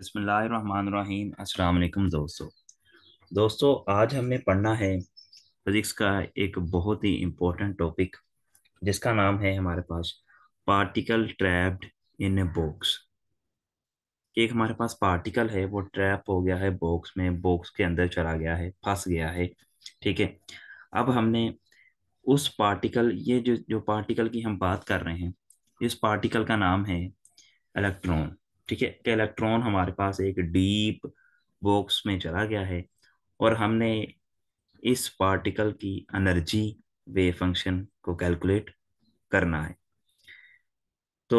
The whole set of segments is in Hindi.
बसमीम अलकुम दोस्तों दोस्तों आज हमने पढ़ना है फिज़िक्स का एक बहुत ही इम्पोर्टेंट टॉपिक जिसका नाम है हमारे पास particle trapped in a box एक हमारे पास पार्टिकल है वो ट्रैप हो गया है बॉक्स में बॉक्स के अंदर चला गया है फंस गया है ठीक है अब हमने उस पार्टिकल ये जो जो पार्टिकल की हम बात कर रहे हैं इस पार्टिकल का नाम है इलेक्ट्रॉन ठीक है कि इलेक्ट्रॉन हमारे पास एक डीप बॉक्स में चला गया है और हमने इस पार्टिकल की एनर्जी वे फंक्शन को कैलकुलेट करना है तो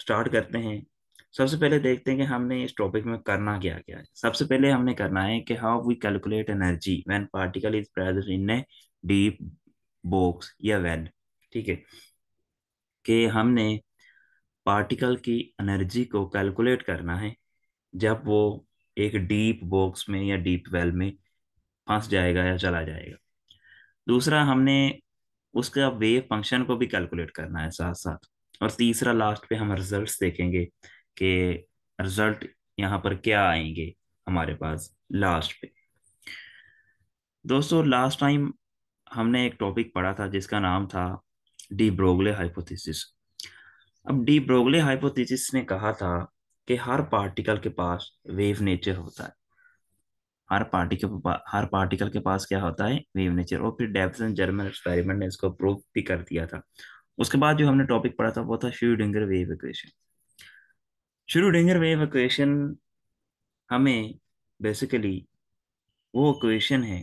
स्टार्ट करते हैं सबसे पहले देखते हैं कि हमने इस टॉपिक में करना क्या क्या है सबसे पहले हमने करना है कि how we calculate energy when particle is present in a deep box या वेन ठीक है कि हमने पार्टिकल की एनर्जी को कैलकुलेट करना है जब वो एक डीप बॉक्स में या डीप वेल में फंस जाएगा या चला जाएगा दूसरा हमने उसका वेव फंक्शन को भी कैलकुलेट करना है साथ साथ और तीसरा लास्ट पे हम रिजल्ट्स देखेंगे कि रिजल्ट यहाँ पर क्या आएंगे हमारे पास लास्ट पे दोस्तों लास्ट टाइम हमने एक टॉपिक पढ़ा था जिसका नाम था डी ब्रोगले हाइपोथेसिस अब डी ब्रोगले हाइपोथेसिस ने कहा था कि हर पार्टिकल के पास वेव नेचर होता है हर पार्टिकल हर पार्टिकल के पास क्या होता है वेव नेचर और फिर डेवसन जर्मन एक्सपेरिमेंट ने इसको प्रूव भी कर दिया था उसके बाद जो हमने टॉपिक पढ़ा था वो था Schrodinger wave equation Schrodinger wave equation हमें बेसिकली वो इक्वेशन है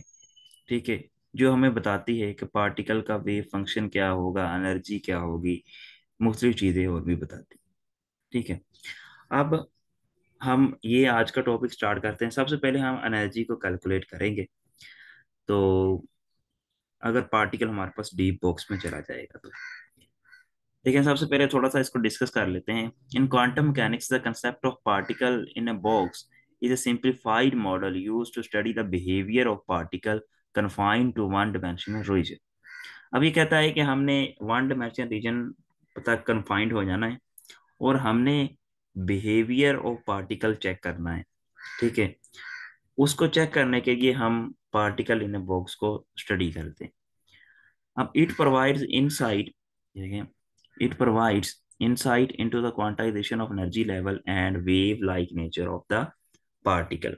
ठीक है जो हमें बताती है कि पार्टिकल का वेव फंक्शन क्या होगा एनर्जी क्या होगी मुख्तलिफ चीज़ें और भी बताती ठीक है अब हम ये आज का टॉपिक स्टार्ट करते हैं सबसे पहले हम एनर्जी को कैलकुलेट करेंगे तो अगर पार्टिकल हमारे पास डीप बॉक्स में चला जाएगा तो ठीक है सबसे पहले थोड़ा सा इसको डिस्कस कर लेते हैं in quantum mechanics the concept of particle in a box is a simplified model use to study the behaviour of particle confined to one dimensional region अब ये कहता है कि हमने वन डिमेंशनल रीजन तक कन्फाइंड हो जाना है और हमने बिहेवियर ऑफ पार्टिकल चेक करना है ठीक है उसको चेक करने के लिए हम पार्टिकल इन बॉक्स को स्टडी करते हैं अब इट प्रोवाइड्स इनसाइट ठीक है it provides insight into the quantization of energy level and wave like nature of the particle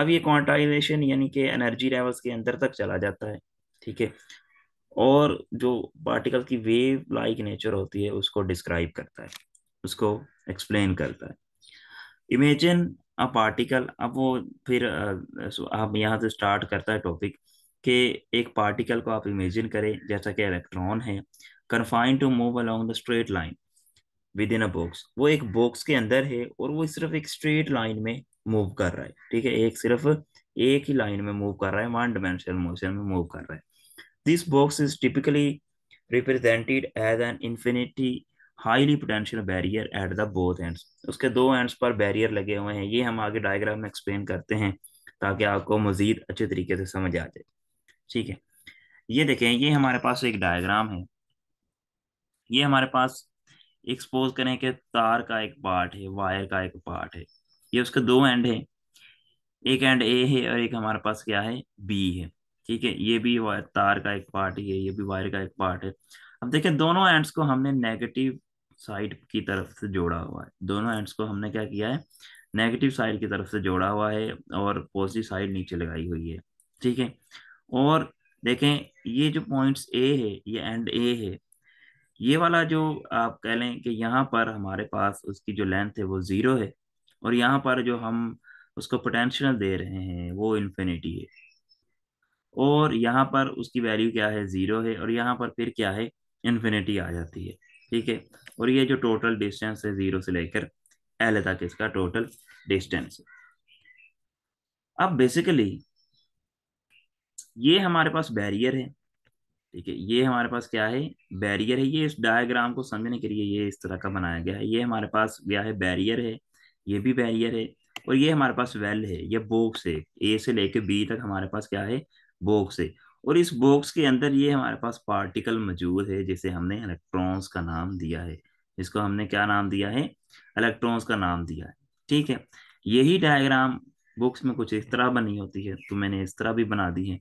अब ये क्वांटाइजेशन यानी कि एनर्जी लेवल्स के अंदर तक चला जाता है ठीक है और जो पार्टिकल की वेव लाइक नेचर होती है उसको डिस्क्राइब करता है उसको एक्सप्लेन करता है इमेजिन अ पार्टिकल अब वो फिर आप यहाँ से स्टार्ट करता है टॉपिक कि एक पार्टिकल को आप इमेजिन करें जैसा कि इलेक्ट्रॉन है confine to move along the straight line within a box वो एक बॉक्स के अंदर है और वो सिर्फ एक स्ट्रेट लाइन में मूव कर रहा है ठीक है एक सिर्फ एक ही लाइन में मूव कर रहा है वन डायमेंशनल मोशन में मूव कर रहा है This box is typically represented as an infinity highly potential barrier at the both ends उसके दो एंड्स पर बैरियर लगे हुए हैं ये हम आगे डायग्राम में एक्सप्लेन करते हैं ताकि आपको मज़ीद अच्छे तरीके से समझ आ जाए ठीक है ये देखें ये हमारे पास एक डायग्राम है ये हमारे पास एक्सपोज करें कि तार का एक पार्ट है वायर का एक पार्ट है ये उसके दो एंड है एक एंड ए है और एक हमारे पास क्या है बी है ठीक है ये भी तार का एक पार्ट है ये भी वायर का एक पार्ट है अब देखिए दोनों एंड्स को हमने नेगेटिव साइड की तरफ से जोड़ा हुआ है दोनों एंड्स को हमने क्या किया है नेगेटिव साइड की तरफ से जोड़ा हुआ है और पॉजिटिव साइड नीचे लगाई हुई है ठीक है और देखें ये जो पॉइंट्स ए है ये एंड ए है ये वाला जो आप कह लें कि यहाँ पर हमारे पास उसकी जो लेंथ है वो ज़ीरो है और यहाँ पर जो हम उसको पोटेंशियल दे रहे हैं वो इन्फिनिटी है और यहाँ पर उसकी वैल्यू क्या है ज़ीरो है और यहाँ पर फिर क्या है इन्फिनिटी आ जाती है ठीक है और ये जो टोटल डिस्टेंस है ज़ीरो से लेकर एल तक इसका टोटल डिस्टेंस अब बेसिकली ये हमारे पास बैरियर है ठीक है ये हमारे पास क्या है बैरियर है ये इस डायग्राम को समझने के लिए ये इस तरह का बनाया गया है ये हमारे पास क्या है बैरियर है ये भी बैरियर है और ये हमारे पास वेल है ये बॉक्स है ए से लेके बी तक हमारे पास क्या है बॉक्स है और इस बॉक्स के अंदर ये हमारे पास पार्टिकल मौजूद है जिसे हमने इलेक्ट्रॉन्स का नाम दिया है इसको हमने क्या नाम दिया है इलेक्ट्रॉन्स का नाम दिया है ठीक है यही डायग्राम बुक्स में कुछ इस तरह बनी होती है तो मैंने इस तरह भी बना दी है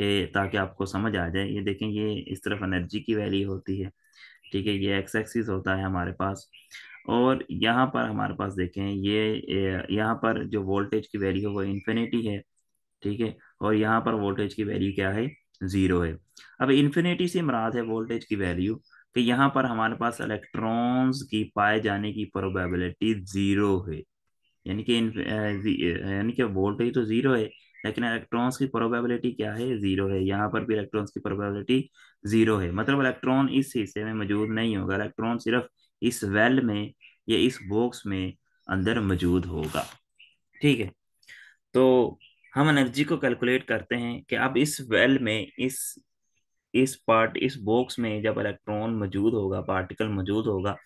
कि ताकि आपको समझ आ जाए ये देखें ये इस तरफ एनर्जी की वैल्यू होती है ठीक है ये एक्स एक्सिस होता है हमारे पास और यहाँ पर हमारे पास देखें ये यहाँ पर जो वोल्टेज की वैल्यू है वो इन्फिनिटी है ठीक है और यहाँ पर वोल्टेज की वैल्यू क्या है जीरो है अब इन्फिनिटी से मराद है वोल्टेज की वैल्यू कि यहाँ पर हमारे पास इलेक्ट्रॉन्स की पाए जाने की प्रोबेबिलिटी जीरो है यानी कि यानी कि वोल्टेज तो जीरो है लेकिन इलेक्ट्रॉन्स की प्रोबेबिलिटी क्या है जीरो है यहाँ पर भी इलेक्ट्रॉन्स की प्रोबेबिलिटी जीरो है मतलब इलेक्ट्रॉन इस हिस्से में मौजूद नहीं होगा इलेक्ट्रॉन सिर्फ इस वेल में या इस बॉक्स में अंदर मौजूद होगा ठीक है तो हम एनर्जी को कैलकुलेट करते हैं कि अब इस वेल में इस इस पार्ट इस बॉक्स में जब इलेक्ट्रॉन मौजूद होगा पार्टिकल मौजूद होगा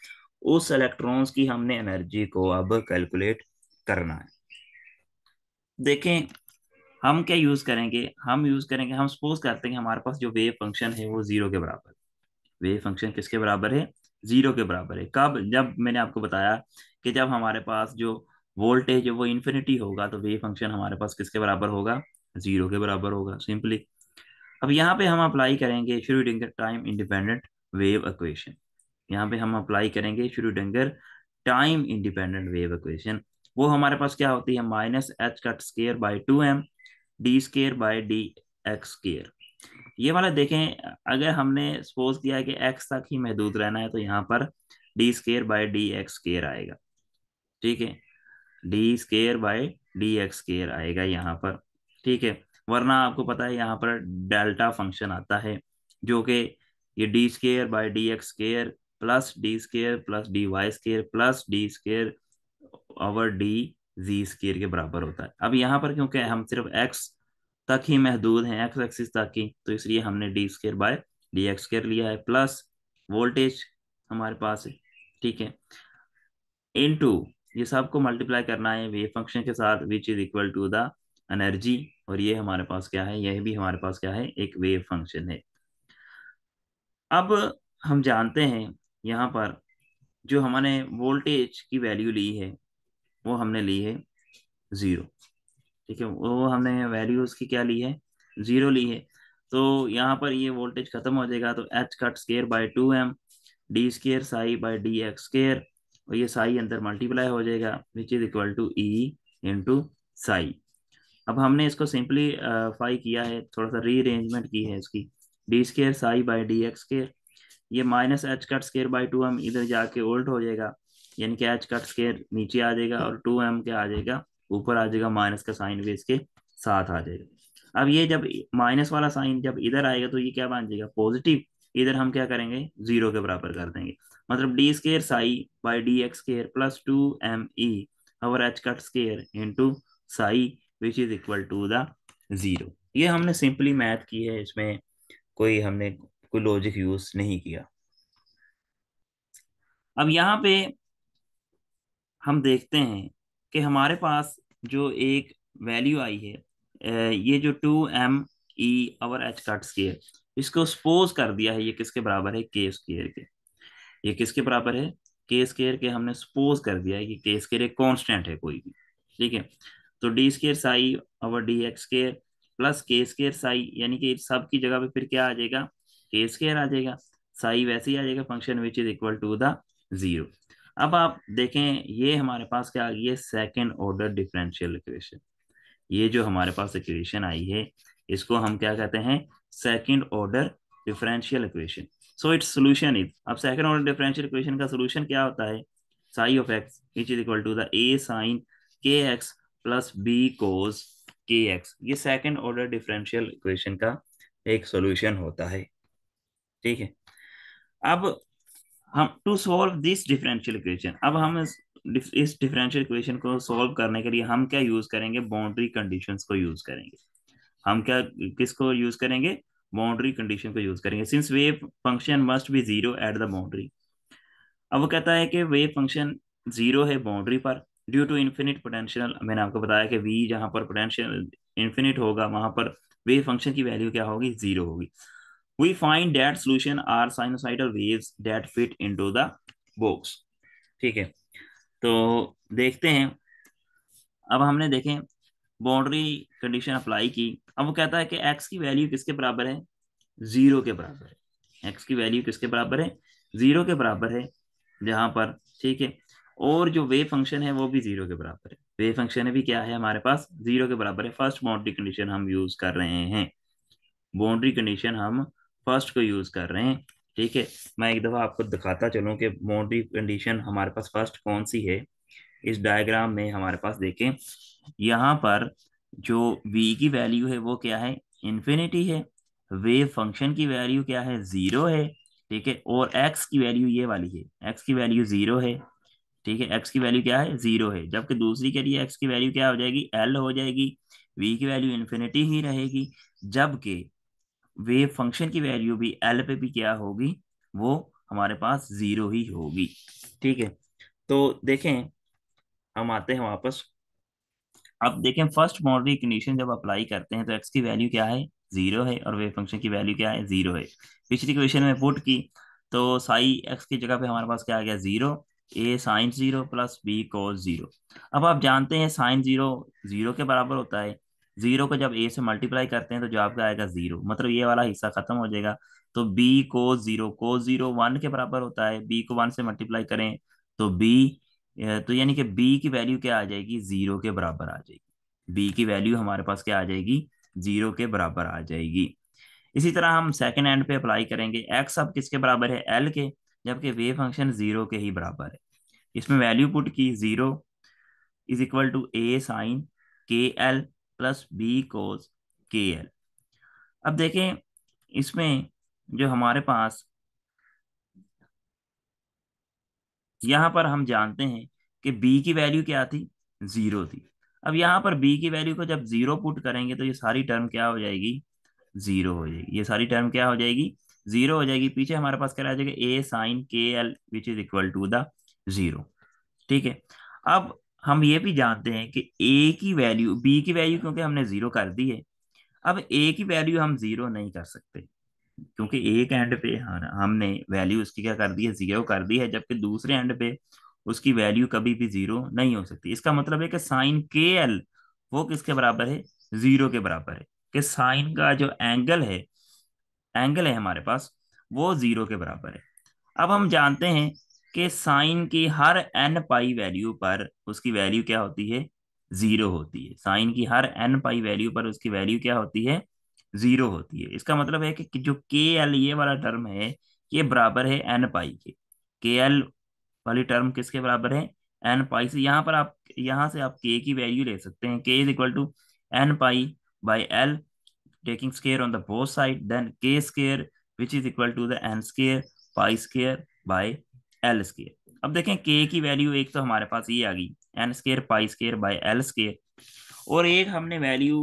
उस इलेक्ट्रॉन्स की हमने एनर्जी को अब कैलकुलेट करना है देखें हम क्या यूज़ करेंगे हम यूज़ करेंगे हम सपोज करते हैं कि हमारे पास जो वेव फंक्शन है वो ज़ीरो के बराबर वेव फंक्शन किसके बराबर है ज़ीरो के बराबर है कब जब मैंने आपको बताया कि जब हमारे पास जो वोल्टेज वो इन्फिनिटी होगा तो वे फंक्शन हमारे पास किसके बराबर होगा जीरो के बराबर होगा सिंपली अब यहाँ पे हम अप्लाई करेंगे डेंगर टाइम इंडिपेंडेंट वेव इक्वेशन यहाँ पे हम अप्लाई करेंगे डेंगर टाइम इंडिपेंडेंट वेव इक्वेशन वो हमारे पास क्या होती है minus h cut square by two m d square by d x square ये वाला देखें अगर हमने सपोज किया कि एक्स तक ही महदूद रहना है तो यहाँ पर d square by d x square आएगा ठीक है d square by d x square आएगा यहाँ पर ठीक है वरना आपको पता है यहाँ पर डेल्टा फंक्शन आता है जो कि ये d square by d x square plus d square plus d y square plus d square over d z square के बराबर होता है अब यहाँ पर क्योंकि हम सिर्फ एक्स तक ही महदूद हैं एक्स एक्सिस तक ही तो इसलिए हमने d square by d x square लिया है प्लस वोल्टेज हमारे पास है ठीक है इनटू ये सब को मल्टीप्लाई करना है वेव फंक्शन के साथ which is equal to the energy और ये हमारे पास क्या है यह भी हमारे पास क्या है एक वेव फंक्शन है अब हम जानते हैं यहाँ पर जो हमने वोल्टेज की वैल्यू ली है वो हमने ली है ज़ीरो ठीक है वो हमने वैल्यू उसकी क्या ली है ज़ीरो ली है तो यहाँ पर ये वोल्टेज खत्म हो जाएगा तो h cut square by two m d square psi by d x square और ये साई अंदर मल्टीप्लाई हो जाएगा which is equal to E into psi अब हमने इसको सिंपली फाई किया है थोड़ा सा रीअरेंजमेंट की है इसकी d square psi by d x square ये minus h cut square by two m इधर जाके ओल्ड हो जाएगा यानी कि एच कट स्केयर नीचे आ जाएगा और टू एम क्या आ जाएगा ऊपर आ जाएगा माइनस का साइन भी इसके साथ आ जाएगा अब ये जब माइनस वाला साइन जब इधर आएगा तो ये क्या बन जाएगा पॉजिटिव इधर हम क्या करेंगे जीरो के बराबर कर देंगे मतलब d square psi by d x square plus two m E over h cut square to psi which is equal to the zero ये हमने सिंपली मैथ की है इसमें कोई हमने कोई लॉजिक यूज नहीं किया अब यहाँ पे हम देखते हैं कि हमारे पास जो एक वैल्यू आई है ये जो two m E over h cut square इसको सपोज कर दिया है ये किसके बराबर है के स्केयर के ये किसके बराबर है के स्केयर के हमने सपोज कर दिया है कि के स्केयर एक कॉन्स्टेंट है कोई भी ठीक है तो डी स्केयर साई और d x square plus k square psi यानी कि सब की जगह पे फिर क्या आ जाएगा के स्केयर आ जाएगा साई वैसे ही आ जाएगा function which is equal to the zero अब आप देखें ये हमारे पास क्या आ गई है सेकेंड ऑर्डर डिफरेंशियल इक्वेशन ये जो हमारे पास इक्वेशन आई है इसको हम क्या कहते हैं second order differential equation so its solution is अब सेकंड ऑर्डर डिफरेंशियल इक्वेशन का सॉल्यूशन क्या होता है psi of x which is equal to the A sine k x plus B cos k x ये सेकंड ऑर्डर डिफरेंशियल इक्वेशन का एक सोल्यूशन होता है ठीक है अब हम to solve this differential equation अब हम इस डिफरेंशियल इक्वेशन को सॉल्व करने के लिए हम क्या यूज करेंगे बाउंड्री कंडीशंस को यूज करेंगे हम क्या किसको यूज करेंगे बाउंड्री कंडीशन को यूज करेंगे since wave function must be zero at the boundary अब वो कहता है कि वेव फंक्शन जीरो है बाउंड्री पर ड्यू टू इन्फिनिट पोटेंशियल मैंने आपको बताया कि वी जहां पर पोटेंशियल इन्फिनिट होगा वहां पर वेव फंक्शन की वैल्यू क्या होगी जीरो होगी we find that solution are sinusoidal waves that fit into the box ठीक है तो देखते हैं अब हमने देखें बाउंड्री कंडीशन अप्लाई की अब वो कहता है कि एक्स की वैल्यू किसके बराबर है जीरो के बराबर है एक्स की वैल्यू किसके बराबर है जीरो के बराबर है जहाँ पर ठीक है और जो वे फंक्शन है वो भी जीरो के बराबर है वे फंक्शन भी क्या है हमारे पास जीरो के बराबर है फर्स्ट बाउंड्री कंडीशन हम यूज कर रहे हैं बाउंड्री कंडीशन हम फर्स्ट को यूज कर रहे हैं ठीक है मैं एक दफ़ा आपको दिखाता चलूँ कि बाउंड्री कंडीशन हमारे पास फर्स्ट कौन सी है इस डायग्राम में हमारे पास देखें यहाँ पर जो v की वैल्यू है वो क्या है इन्फिनिटी है वेव फंक्शन की वैल्यू क्या है ज़ीरो है ठीक है और x की वैल्यू ये वाली है x की वैल्यू ज़ीरो है ठीक है x की वैल्यू क्या है ज़ीरो है जबकि दूसरी के लिए x की वैल्यू क्या हो जाएगी l हो जाएगी v की वैल्यू इन्फिनिटी ही रहेगी जबकि वेव फंक्शन की वैल्यू भी एल पे भी क्या होगी वो हमारे पास जीरो ही होगी ठीक है तो देखें हम आते हैं वापस अब देखें फर्स्ट बाउंड्री कंडीशन जब अप्लाई करते हैं तो एक्स की वैल्यू क्या है जीरो है और वेव फंक्शन की वैल्यू क्या है जीरो है पिछली क्वेश्चन में पुट की तो साई एक्स की जगह पे हमारे पास क्या आ गया zero A sine zero plus B cos zero अब आप जानते हैं साइन जीरो जीरो के बराबर होता है जीरो को जब ए से मल्टीप्लाई करते हैं तो जवाब क्या आएगा जीरो मतलब ये वाला हिस्सा खत्म हो जाएगा तो बी को जीरो को जीरो वन के बराबर होता है बी को वन से मल्टीप्लाई करें तो बी तो यानी कि बी की वैल्यू क्या आ जाएगी जीरो के बराबर आ जाएगी बी की वैल्यू हमारे पास क्या आ जाएगी जीरो के बराबर आ जाएगी इसी तरह हम सेकेंड एंड पे अप्लाई करेंगे एक्स अब किसके बराबर है एल के जबकि वे फंक्शन जीरो के ही बराबर है इसमें वैल्यू पुट की zero is equal to A sine k L plus B cos k L अब देखें इसमें जो हमारे पास यहां पर हम जानते हैं कि बी की वैल्यू क्या थी ज़ीरो थी अब यहां पर बी की वैल्यू को जब ज़ीरो पुट करेंगे तो ये सारी टर्म क्या हो जाएगी ज़ीरो हो जाएगी ये सारी टर्म क्या हो जाएगी ज़ीरो हो जाएगी पीछे हमारे पास क्या आ जाएगा A sine k L which is equal to the zero ठीक है अब हम ये भी जानते हैं कि ए की वैल्यू बी की वैल्यू क्योंकि हमने जीरो कर दी है अब ए की वैल्यू हम जीरो नहीं कर सकते क्योंकि एक एंड पे हमने वैल्यू उसकी क्या कर दी है जीरो कर दी है जबकि दूसरे एंड पे उसकी वैल्यू कभी भी जीरो नहीं हो सकती इसका मतलब है कि साइन के एल वो किसके बराबर है जीरो के बराबर है कि साइन का जो एंगल है एंगल है हमारे पास वो जीरो के बराबर है अब हम जानते हैं कि साइन की हर एन पाई वैल्यू पर उसकी वैल्यू क्या होती है जीरो होती है साइन की हर एन पाई वैल्यू पर उसकी वैल्यू क्या होती है जीरो होती है इसका मतलब है कि जो के एल ये वाला टर्म है ये बराबर है एन पाई के के एल वाली टर्म किसके बराबर है एन पाई से यहाँ पर आप यहाँ से आप के की वैल्यू ले सकते हैं k is equal to n pi by L taking square on the both side then k square which is equal to the n square pi square by L square अब देखें के की वैल्यू एक तो हमारे पास ये आ गई n square pi square by L square और एक हमने वैल्यू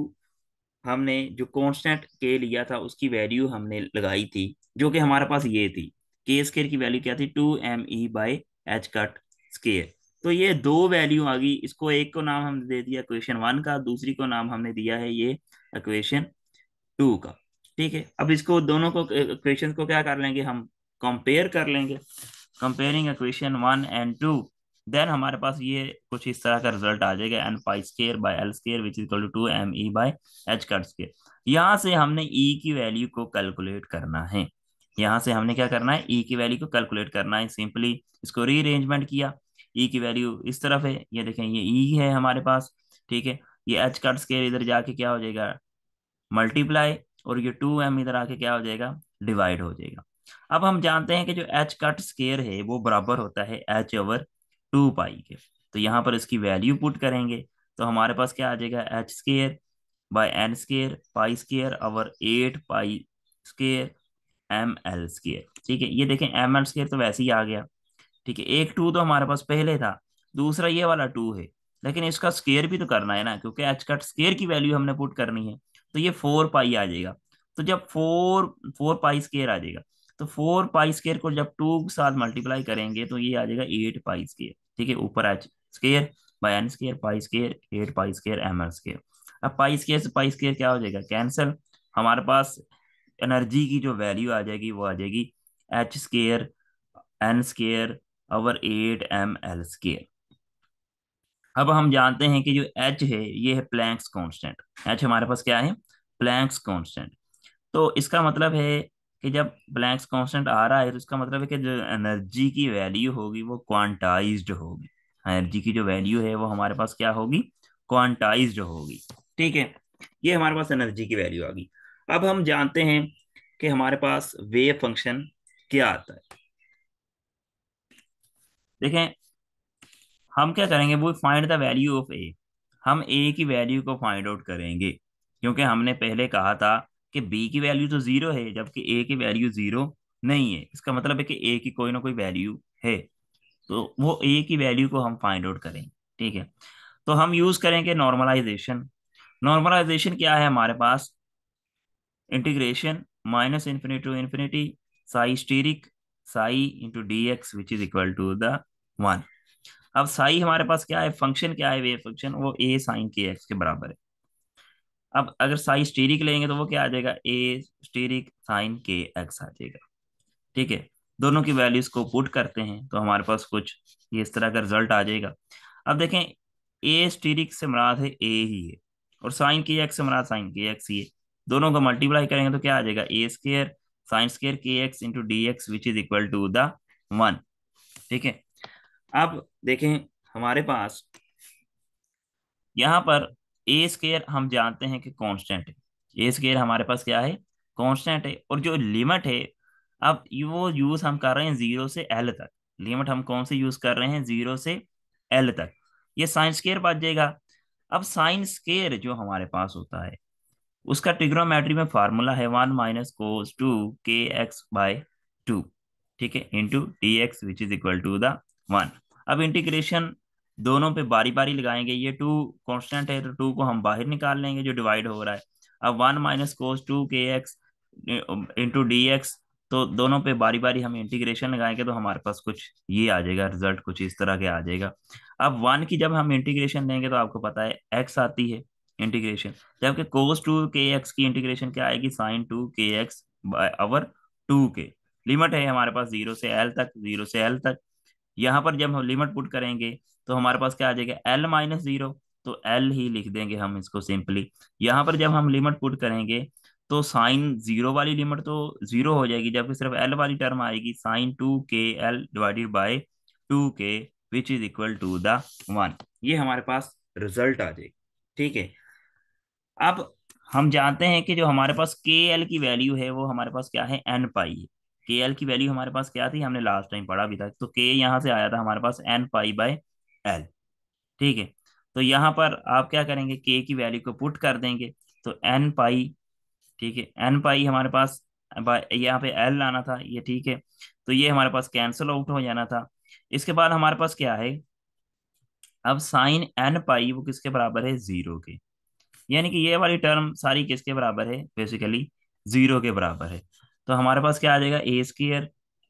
हमने जो कॉन्स्टेंट के लिया था उसकी वैल्यू हमने लगाई थी जो कि हमारे पास ये थी के स्केयर की वैल्यू क्या थी two m E by h cut square तो ये दो वैल्यू आ गई इसको एक को नाम हमने दे दिया इक्वेशन वन का दूसरी को नाम हमने दिया है ये इक्वेशन टू का ठीक है अब इसको दोनों को इक्वेशन को क्या कर लेंगे हम कंपेयर कर लेंगे comparing equation one and two then हमारे पास ये कुछ इस तरह का रिजल्ट आ जाएगा n pi square by L square which is two m E by h cut square यहाँ से हमने ई e की वैल्यू को कैलकुलेट करना है यहाँ से हमने क्या करना है ई e की वैल्यू को कैलकुलेट करना है सिंपली इसको रीअरेंजमेंट किया ई e की वैल्यू इस तरफ है ये देखें ये ई e है हमारे पास ठीक है ये एच कट स्केयर इधर जाके क्या हो जाएगा मल्टीप्लाई और ये टू एम इधर आके क्या हो जाएगा डिवाइड हो जाएगा अब हम जानते हैं कि जो एच कट स्केयर है वो बराबर होता है एच ओवर टू पाई के तो यहाँ पर इसकी वैल्यू पुट करेंगे तो हमारे पास क्या आ जाएगा h square by n square pi square over eight pi square m L square ठीक है ये देखें एम एल स्केयर तो वैसे ही आ गया ठीक है एक टू तो हमारे पास पहले था दूसरा ये वाला टू है लेकिन इसका स्केयर भी तो करना है ना क्योंकि एच कट स्केयर की वैल्यू हमने पुट करनी है तो ये फोर पाई आ जाएगा तो जब फोर फोर पाई स्केयर आ जाएगा तो फोर पाई स्केयर को जब टू साथ मल्टीप्लाई करेंगे तो ये आ जाएगा एट पाई स्केयर ठीक है ऊपर h square by n square pi square eight pi square m L square अब पाई स्केयर से पाई स्केयर क्या हो जाएगा कैंसल हमारे पास एनर्जी की जो वैल्यू आ जाएगी वो आ जाएगी एच स्केयर एन स्केयर और एट एम एल स्केयर अब हम जानते हैं कि जो एच है ये है प्लैंक्स कॉन्स्टेंट एच हमारे पास क्या है प्लैंक्स कॉन्स्टेंट तो इसका मतलब है कि जब ब्लैंक्स कांस्टेंट आ रहा है तो इसका मतलब है कि जो एनर्जी की वैल्यू होगी वो क्वांटाइज्ड होगी एनर्जी की जो वैल्यू है वो हमारे पास क्या होगी क्वांटाइज्ड होगी ठीक है ये हमारे पास एनर्जी की वैल्यू आ गई अब हम जानते हैं कि हमारे पास वेव फंक्शन क्या आता है देखें हम क्या करेंगे वो find the value of A हम ए की वैल्यू को फाइंड आउट करेंगे क्योंकि हमने पहले कहा था कि बी की वैल्यू तो जीरो है जबकि ए की वैल्यू जीरो नहीं है इसका मतलब है कि ए की कोई ना कोई वैल्यू है तो वो ए की वैल्यू को हम फाइंड आउट करेंगे ठीक है तो हम यूज करेंगे नॉर्मलाइजेशन नॉर्मलाइजेशन क्या है हमारे पास integration minus infinity to infinity psi asterisk psi into d x which is equal to the one अब साई हमारे पास क्या है फंक्शन क्या है वे फंक्शन वो ए साइन के एक्स के बराबर है अब अगर साई स्टेरिक लेंगे तो वो क्या आ जाएगा A asterisk sine k x आ जाएगा ठीक है दोनों की वैल्यूज को पुट करते हैं तो हमारे पास कुछ ये इस तरह का रिजल्ट आ जाएगा अब देखें ए स्टेरिक से मराद है ए ही है और साइन के एक्स से मराद साइन के एक्स ही है दोनों को मल्टीप्लाई करेंगे तो क्या आ जाएगा A square sine square k x into d x which is equal to the one ठीक है अब देखें हमारे पास यहां पर ए स्केयर हम जानते हैं कि कांस्टेंट है ए स्केयर हमारे पास क्या है कांस्टेंट है और जो लिमिट है अब वो यूज हम कर रहे हैं जीरो से एल तक लिमिट हम कौन से यूज कर रहे हैं जीरो से एल तक ये साइन स्केयर बच जाएगा अब साइन स्केयर जो हमारे पास होता है उसका ट्रिग्नोमेट्री में फार्मूला है one minus cos two k x by two ठीक है into d x which is equal to the one अब इंटीग्रेशन दोनों पे बारी बारी लगाएंगे ये टू कॉन्स्टेंट है तो टू को हम बाहर निकाल लेंगे जो डिवाइड हो रहा है अब one minus cos two k x into d x तो दोनों पे बारी बारी हम इंटीग्रेशन लगाएंगे तो हमारे पास कुछ ये आ जाएगा रिजल्ट कुछ इस तरह के आ जाएगा अब वन की जब हम इंटीग्रेशन लेंगे तो आपको पता है एक्स आती है इंटीग्रेशन जबकि कोस टू के एक्स की इंटीग्रेशन क्या आएगी sine two k x over two k limit है हमारे पास जीरो से एल तक जीरो से एल तक यहाँ पर जब हम लिमिट पुट करेंगे तो हमारे पास क्या आ जाएगा एल माइनस जीरो तो एल ही लिख देंगे हम इसको सिंपली यहाँ पर जब हम लिमिट पुट करेंगे तो साइन जीरो वाली लिमिट तो जीरो हो जाएगी जबकि सिर्फ एल वाली टर्म आएगी साइन टू के एल डिवाइडेड बाई टू के which is equal to the one ये हमारे पास रिजल्ट आ जाएगी ठीक है अब हम जानते हैं कि जो हमारे पास के एल की वैल्यू है वो हमारे पास क्या है एन पाई है के एल की वैल्यू हमारे पास क्या थी हमने लास्ट टाइम पढ़ा भी था तो के यहाँ से आया था हमारे पास एन पाई बाय एल ठीक है तो यहाँ पर आप क्या करेंगे के की वैल्यू को पुट कर देंगे तो एन पाई ठीक है एन पाई हमारे पास यहाँ पे एल लाना था ये ठीक है तो ये हमारे पास कैंसिल आउट हो जाना था इसके बाद हमारे पास क्या है अब साइन एन पाई वो किसके बराबर है जीरो के यानी कि ये वाली टर्म सारी किसके बराबर है बेसिकली जीरो के बराबर है तो हमारे पास क्या आ जाएगा A square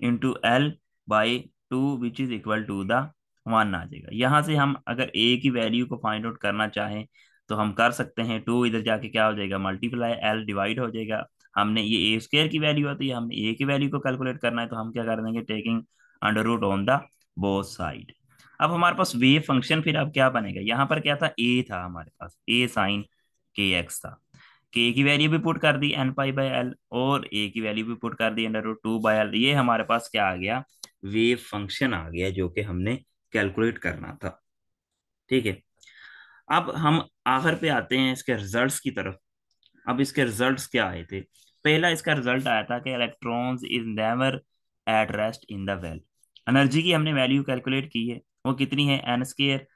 into L by two which is equal to the one आ जाएगा यहाँ से हम अगर ए की वैल्यू को फाइंड आउट करना चाहें तो हम कर सकते हैं टू इधर जाके क्या हो जाएगा मल्टीप्लाई एल डिवाइड हो जाएगा हमने ये ए स्क्र की वैल्यू होती है हमने ए की वैल्यू को कैलकुलेट करना है तो हम क्या कर देंगे taking under root on the both side अब हमारे पास वेव फंक्शन फिर अब क्या बनेगा यहाँ पर क्या था ए था हमारे पास ए साइन के एक्स था के की वैल्यू भी पुट कर दी एन पाई बाई एल और ए की वैल्यू भी पुट कर दी under root two by L ये हमारे पास क्या आ गया वेव फंक्शन आ गया जो कि हमने कैलकुलेट करना था ठीक है अब हम आखिर पे आते हैं इसके रिजल्ट्स की तरफ अब इसके रिजल्ट्स क्या आए थे पहला इसका रिजल्ट आया था कि electrons is never at rest in the well energy की हमने वैल्यू कैलकुलेट की है वो कितनी है n square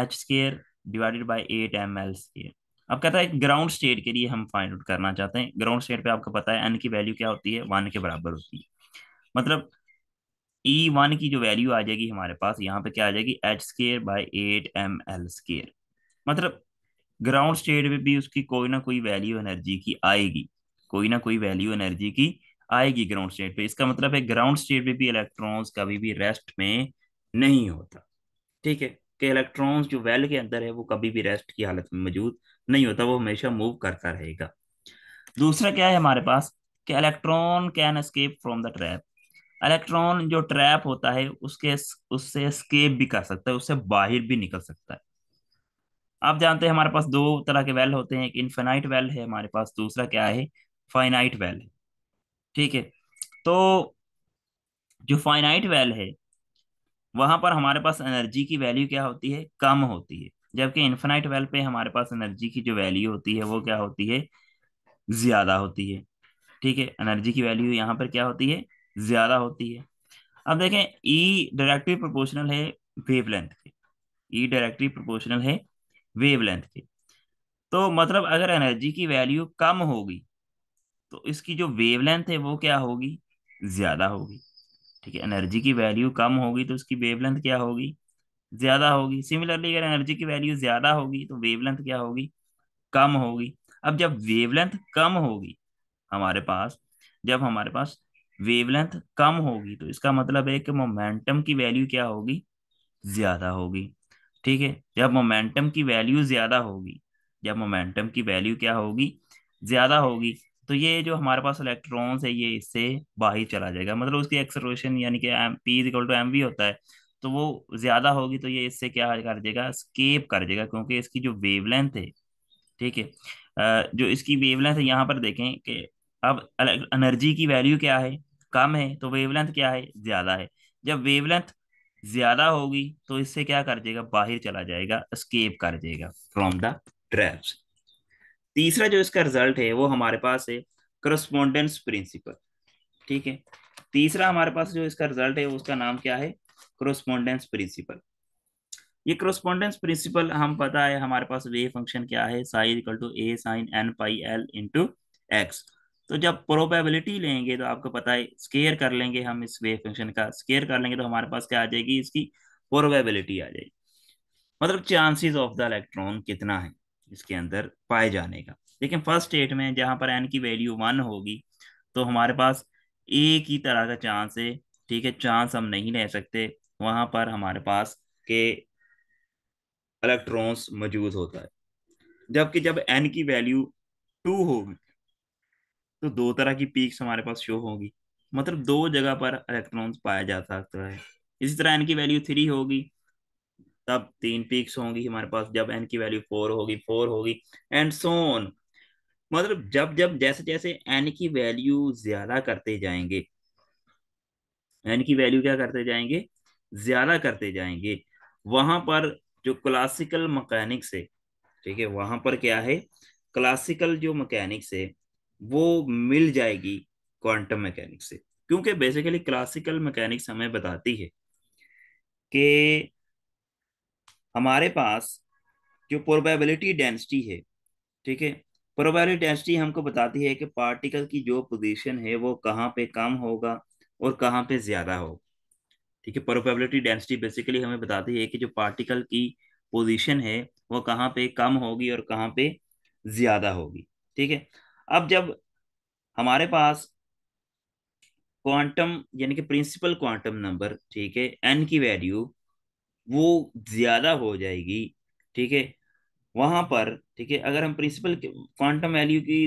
h square divided by eight m L square अब कहता है ग्राउंड स्टेट के लिए हम फाइंड आउट करना चाहते हैं ग्राउंड स्टेट पे आपको पता है एन की वैल्यू क्या होती है वन के बराबर होती है मतलब ई e वन की जो वैल्यू आ जाएगी हमारे पास यहाँ पे क्या आ जाएगी h square by eight m L square मतलब ग्राउंड स्टेट में भी उसकी कोई ना कोई वैल्यू एनर्जी की आएगी कोई ना कोई वैल्यू एनर्जी की आएगी ग्राउंड स्टेट पे इसका मतलब है ग्राउंड स्टेट में भी इलेक्ट्रॉन्स कभी भी रेस्ट में नहीं होता ठीक है कि इलेक्ट्रॉन्स जो वेल के अंदर है वो कभी भी रेस्ट की हालत में मौजूद नहीं होता वो हमेशा मूव करता रहेगा दूसरा क्या है हमारे पास कि electron can escape from the trap electron जो ट्रैप होता है उसके उससे स्केप भी कर सकता है उससे बाहर भी निकल सकता है आप जानते हैं हमारे पास दो तरह के वेल होते हैं एक इन्फेनाइट वेल है हमारे पास दूसरा क्या है फाइनाइट वेल है ठीक है तो जो फाइनाइट वेल है वहां पर हमारे पास एनर्जी की वैल्यू क्या होती है कम होती है जबकि इन्फेनाइट वेल पे हमारे पास एनर्जी की जो वैल्यू होती है वो क्या होती है ज्यादा होती है ठीक है एनर्जी की वैल्यू यहाँ पर क्या होती है ज्यादा होती है अब देखें ई डायरेक्टली प्रोपोर्शनल है वेव लेंथ के ई डायरेक्टली प्रोपोर्शनल है वेव लेंथ के तो मतलब अगर एनर्जी की वैल्यू कम होगी तो इसकी जो वेव लेंथ है वो क्या होगी ज़्यादा होगी ठीक है एनर्जी की वैल्यू कम होगी तो उसकी वेव लेंथ क्या होगी ज़्यादा होगी सिमिलरली अगर एनर्जी की वैल्यू ज़्यादा होगी तो वेव लेंथ क्या होगी कम होगी अब जब वेव लेंथ कम होगी हमारे पास जब हमारे पास वेवलेंथ कम होगी तो इसका मतलब है कि मोमेंटम की वैल्यू क्या होगी ज्यादा होगी ठीक है जब मोमेंटम की वैल्यू ज्यादा होगी जब मोमेंटम की वैल्यू क्या होगी ज्यादा होगी तो ये जो हमारे पास इलेक्ट्रॉन्स है ये इससे बाहर चला जाएगा मतलब उसकी एक्सलेशन यानी कि m p equal to m v होता है तो वो ज्यादा होगी तो ये इससे क्या कर देगा स्केप कर देगा क्योंकि इसकी जो वेवलेंथ है ठीक है जो इसकी वेवलेंथ है यहाँ पर देखें कि अब एनर्जी की वैल्यू क्या है कम है तो वेवलेंथ क्या है ज्यादा है जब वेवलेंथ ज्यादा होगी तो इससे क्या कर जाएगा बाहर चला जाएगा स्केप कर जाएगा फ्रॉम द ट्रैप्स तीसरा जो इसका रिजल्ट है वो हमारे पास है करस्पोंडेंस प्रिंसिपल ठीक है तीसरा हमारे पास जो इसका रिजल्ट है उसका नाम क्या है क्रोस्पोंडेंस प्रिंसिपल ये क्रोस्पोंडेंस प्रिंसिपल हम पता है हमारे पास वे फंक्शन क्या है psi equal to A sine n pi L into x तो जब प्रोबेबिलिटी लेंगे तो आपको पता है स्केयर कर लेंगे हम इस वेव फंक्शन का स्केयर कर लेंगे तो हमारे पास क्या आ जाएगी इसकी प्रोबेबिलिटी आ जाएगी मतलब चांसेस ऑफ द इलेक्ट्रॉन कितना है इसके अंदर पाए जाने का लेकिन फर्स्ट स्टेट में जहां पर एन की वैल्यू वन होगी तो हमारे पास एक ही तरह का चांस है ठीक है चांस हम नहीं ले सकते वहां पर हमारे पास के इलेक्ट्रॉन्स मौजूद होता है जबकि जब एन की वैल्यू टू होगी तो दो तरह की पीक्स हमारे पास शो होगी मतलब दो जगह पर इलेक्ट्रॉन्स पाया जा सकता है इसी तरह एन की वैल्यू थ्री होगी तब तीन पीक्स होंगी हमारे पास जब एन की वैल्यू फोर होगी फोर होगी एंड सोन मतलब जब जब जैसे जैसे एन की वैल्यू ज्यादा करते जाएंगे एन की वैल्यू क्या करते जाएंगे ज्यादा करते जाएंगे वहां पर जो क्लासिकल मकैनिक्स है ठीक है वहां पर क्या है क्लासिकल जो मकैनिक्स है वो मिल जाएगी क्वांटम मैकेनिक्स से क्योंकि बेसिकली क्लासिकल मैकेनिक्स हमें बताती है कि हमारे पास जो प्रोबेबिलिटी डेंसिटी है ठीक है प्रोबेबिलिटी डेंसिटी हमको बताती है कि पार्टिकल की जो पोजीशन है वो कहाँ पे कम होगा और कहाँ पे ज़्यादा होगा ठीक है प्रोबेबिलिटी डेंसिटी बेसिकली हमें बताती है कि जो पार्टिकल की पोजीशन है वो कहाँ पे कम होगी और कहाँ पे ज़्यादा होगी ठीक है अब जब हमारे पास क्वांटम यानी कि प्रिंसिपल क्वांटम नंबर ठीक है एन की वैल्यू वो ज्यादा हो जाएगी ठीक है वहां पर ठीक है अगर हम प्रिंसिपल क्वांटम वैल्यू की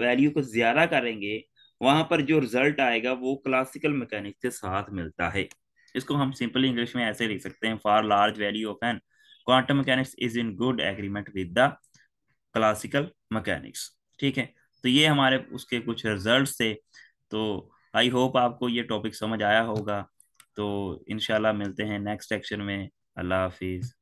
वैल्यू को ज्यादा करेंगे वहां पर जो रिजल्ट आएगा वो क्लासिकल मैकेनिक के साथ मिलता है इसको हम सिंपल इंग्लिश में ऐसे लिख सकते हैं for large value of n quantum mechanics is in good agreement with the classical mechanics ठीक है तो ये हमारे उसके कुछ रिजल्ट थे तो आई होप आपको ये टॉपिक समझ आया होगा तो इनशाला मिलते हैं नेक्स्ट सेक्शन में अल्लाह हाफिज़